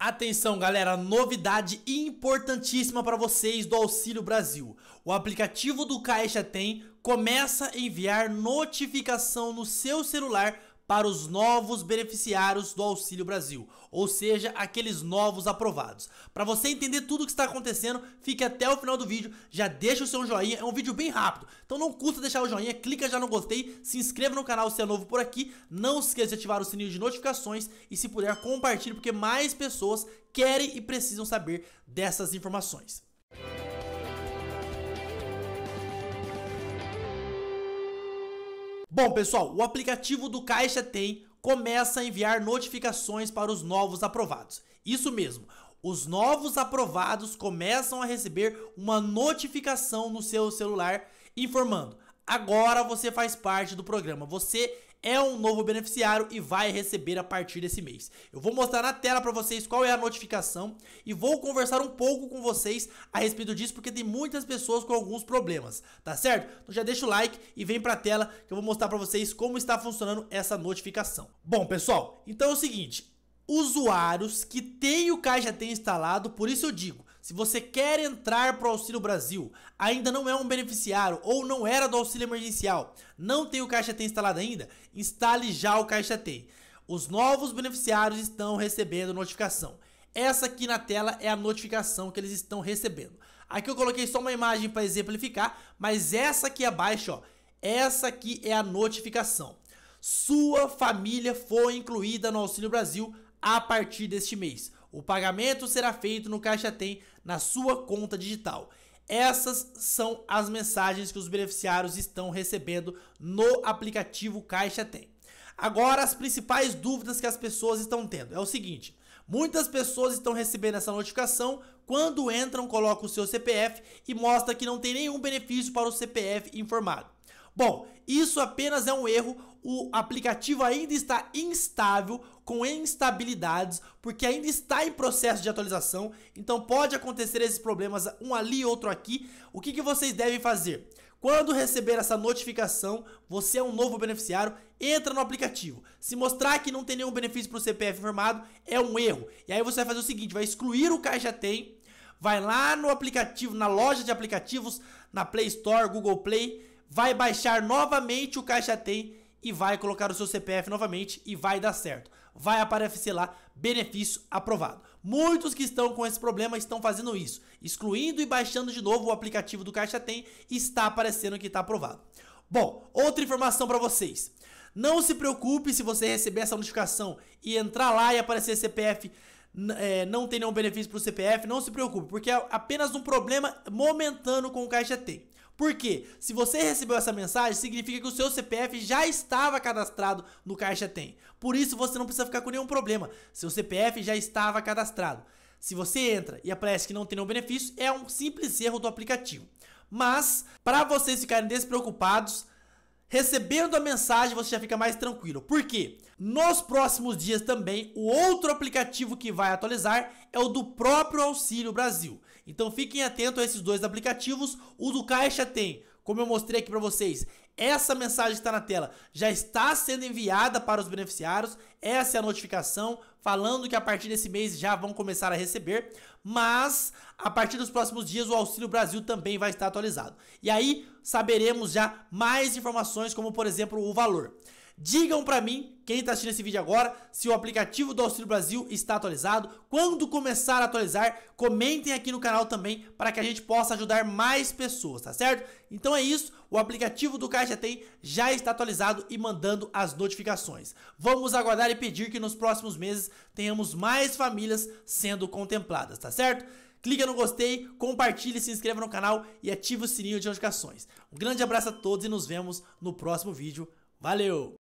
Atenção, galera, novidade importantíssima para vocês do Auxílio Brasil. O aplicativo do Caixa Tem começa a enviar notificação no seu celular para os novos beneficiários do Auxílio Brasil, ou seja, aqueles novos aprovados. Para você entender tudo o que está acontecendo, fique até o final do vídeo, já deixa o seu joinha, é um vídeo bem rápido, então não custa deixar o joinha, clica já no gostei, se inscreva no canal se é novo por aqui, não se esqueça de ativar o sininho de notificações e se puder compartilhe porque mais pessoas querem e precisam saber dessas informações. Bom, pessoal, o aplicativo do Caixa Tem começa a enviar notificações para os novos aprovados. Isso mesmo, os novos aprovados começam a receber uma notificação no seu celular informando: agora você faz parte do programa, você é um novo beneficiário e vai receber a partir desse mês. Eu vou mostrar na tela para vocês qual é a notificação e vou conversar um pouco com vocês a respeito disso, porque tem muitas pessoas com alguns problemas, tá certo? Então já deixa o like e vem para a tela que eu vou mostrar para vocês como está funcionando essa notificação. Bom, pessoal, então é o seguinte, usuários que têm o Caixa Tem instalado, por isso eu digo, se você quer entrar para o Auxílio Brasil, ainda não é um beneficiário ou não era do auxílio emergencial, não tem o Caixa Tem instalado ainda, instale já o Caixa Tem. Os novos beneficiários estão recebendo notificação. Essa aqui na tela é a notificação que eles estão recebendo. Aqui eu coloquei só uma imagem para exemplificar, mas essa aqui abaixo, ó, essa aqui é a notificação. Sua família foi incluída no Auxílio Brasil a partir deste mês. O pagamento será feito no Caixa Tem na sua conta digital. Essas são as mensagens que os beneficiários estão recebendo no aplicativo Caixa Tem. Agora, as principais dúvidas que as pessoas estão tendo é o seguinte: muitas pessoas estão recebendo essa notificação quando entram, colocam o seu CPF e mostra que não tem nenhum benefício para o CPF informado. Bom, isso apenas é um erro. O aplicativo ainda está instável, com instabilidades, porque ainda está em processo de atualização. Então pode acontecer esses problemas, um ali, outro aqui. O que, que vocês devem fazer? Quando receber essa notificação, você é um novo beneficiário, entra no aplicativo. Se mostrar que não tem nenhum benefício para o CPF informado, é um erro. E aí você vai fazer o seguinte, vai excluir o Caixa Tem, vai lá no aplicativo, na loja de aplicativos, na Play Store, Google Play, vai baixar novamente o Caixa Tem e vai colocar o seu CPF novamente e vai dar certo. Vai aparecer lá, benefício aprovado. Muitos que estão com esse problema estão fazendo isso, excluindo e baixando de novo o aplicativo do Caixa Tem está aparecendo que está aprovado. Bom, outra informação para vocês. Não se preocupe se você receber essa notificação e entrar lá e aparecer CPF é, não tem nenhum benefício para o CPF, não se preocupe, porque é apenas um problema momentâneo com o Caixa Tem. Por quê? Se você recebeu essa mensagem, significa que o seu CPF já estava cadastrado no Caixa Tem. Por isso você não precisa ficar com nenhum problema. Seu CPF já estava cadastrado. Se você entra e aparece que não tem nenhum benefício, é um simples erro do aplicativo. Mas, para vocês ficarem despreocupados, recebendo a mensagem você já fica mais tranquilo. Por quê? Nos próximos dias também, o outro aplicativo que vai atualizar é o do próprio Auxílio Brasil. Então fiquem atentos a esses dois aplicativos. O do Caixa tem, como eu mostrei aqui para vocês, essa mensagem que está na tela já está sendo enviada para os beneficiários. Essa é a notificação falando que a partir desse mês já vão começar a receber, mas a partir dos próximos dias o Auxílio Brasil também vai estar atualizado. E aí saberemos já mais informações, como por exemplo o valor. Digam para mim, quem está assistindo esse vídeo agora, se o aplicativo do Auxílio Brasil está atualizado, quando começar a atualizar, comentem aqui no canal também para que a gente possa ajudar mais pessoas, tá certo? Então é isso, o aplicativo do Caixa Tem já está atualizado e mandando as notificações. Vamos aguardar e pedir que nos próximos meses tenhamos mais famílias sendo contempladas, tá certo? Clica no gostei, compartilhe, se inscreva no canal e ative o sininho de notificações. Um grande abraço a todos e nos vemos no próximo vídeo. Valeu!